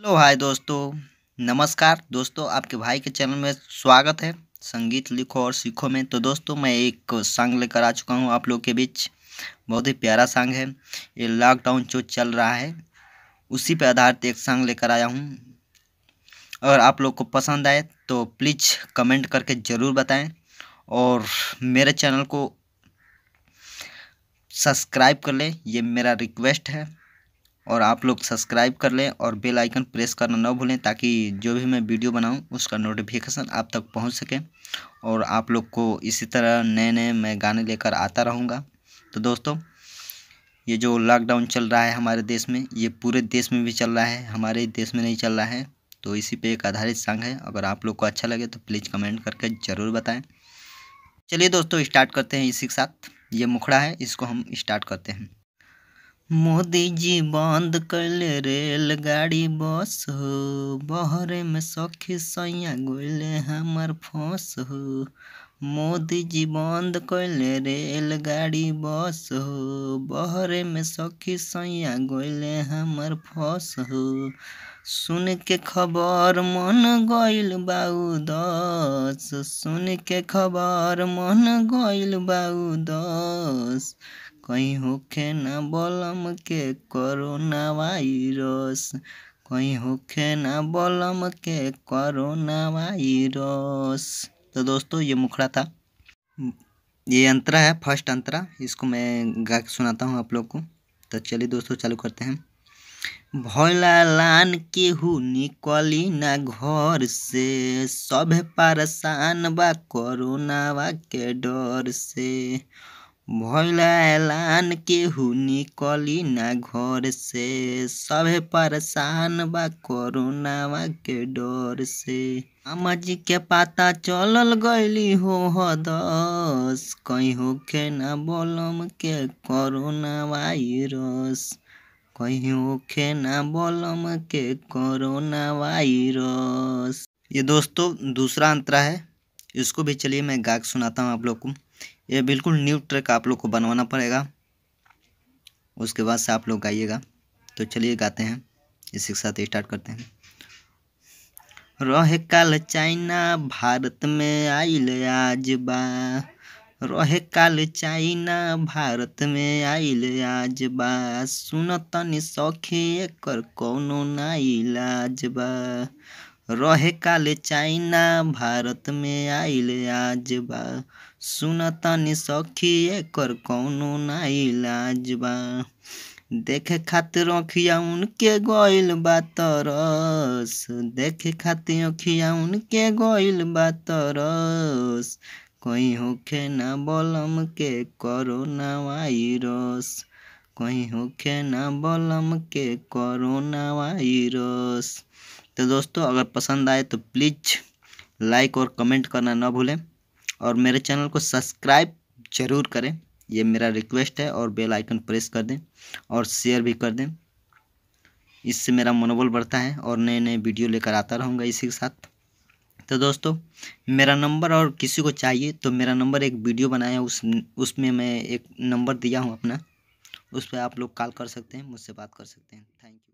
hello hi दोस्तों नमस्कार दोस्तों आपके भाई के चैनल में स्वागत है संगीत लिखो और सीखो में तो दोस्तों मैं एक सांग लेकर आ चुका हूँ आप लोग के बीच बहुत ही प्यारा सांग है ये लॉकडाउन जो चल रहा है उसी पर आधारित एक सांग लेकर आया हूँ अगर आप लोग को पसंद आए तो प्लीज़ कमेंट करके ज़रूर बताएं और मेरे चैनल को सब्सक्राइब कर लें ये मेरा रिक्वेस्ट है और आप लोग सब्सक्राइब कर लें और बेल आइकन प्रेस करना ना भूलें ताकि जो भी मैं वीडियो बनाऊं उसका नोटिफिकेशन आप तक पहुंच सके और आप लोग को इसी तरह नए नए मैं गाने लेकर आता रहूँगा तो दोस्तों ये जो लॉकडाउन चल रहा है हमारे देश में ये पूरे देश में भी चल रहा है हमारे देश में नहीं चल रहा है तो इसी पर एक आधारित संग है अगर आप लोग को अच्छा लगे तो प्लीज़ कमेंट करके ज़रूर बताएँ चलिए दोस्तों स्टार्ट करते हैं इसी के साथ ये मुखड़ा है इसको हम स्टार्ट करते हैं मोदी जी बंद कइले रेलगाड़ी बस हो बहरे में सखी सैया गइले हमार फस हो मोदी जी बंद कइले रेलगाड़ी बस हो बहरे में सखी सैया गइले हमार फस हो सुन के खबर मन गइल बाऊ दस सुन के खबर मन गइल बाऊ दस कहीं होखे ना बलम के कोरोना वायरस कहीं होखे ना बलम के कोरोना वायरस तो दोस्तों ये मुखड़ा था ये अंतरा है फर्स्ट अंतरा इसको मैं गा के सुनाता हूँ आप लोग को तो चलिए दोस्तों चालू करते हैं भोला लान केहू निकली ना घर से सब परेशान बा कोरोना के डर से भइला के केहू निकली ना घर से सब परेशान बा कोरोनावा के डर से मामा जी के पता चलल गईली हो दस कहीं होखे ना बोलम के कोरोना वायरस कहीं होखे ना बोलम के कोरोना वायरस ये दोस्तों दूसरा अंतरा है इसको भी चलिए मैं गा सुनाता हूँ आप लोग को ये बिल्कुल न्यू ट्रैक आप लोग को बनवाना पड़ेगा उसके बाद से आप लोग गाइएगा तो चलिए गाते हैं इसी के साथ स्टार्ट करते हैं रह काल चाइना भारत में आई ले आज बा रह काल चाइना भारत में आई ले आज बा सुन तनी सौखे एकर कौनो ना इलाज बा रहे काले चाइना भारत में आइल आज बा सुन तनी सखी एकर कौनो ना इलाज बा देखे खातिर अखिया उनके गइल बा तरस देखे खातिर अखिया उनके गइल बा तरस कहीं होखे ना बलम के कोरोना वायरस कहीं होखे ना बलम के कोरोना वायरस तो दोस्तों अगर पसंद आए तो प्लीज़ लाइक और कमेंट करना ना भूलें और मेरे चैनल को सब्सक्राइब ज़रूर करें ये मेरा रिक्वेस्ट है और बेल आइकन प्रेस कर दें और शेयर भी कर दें इससे मेरा मनोबल बढ़ता है और नए नए वीडियो लेकर आता रहूँगा इसी के साथ तो दोस्तों मेरा नंबर और किसी को चाहिए तो मेरा नंबर एक वीडियो बनाया उस उसमें मैं एक नंबर दिया हूँ अपना उस पर आप लोग कॉल कर सकते हैं मुझसे बात कर सकते हैं थैंक यू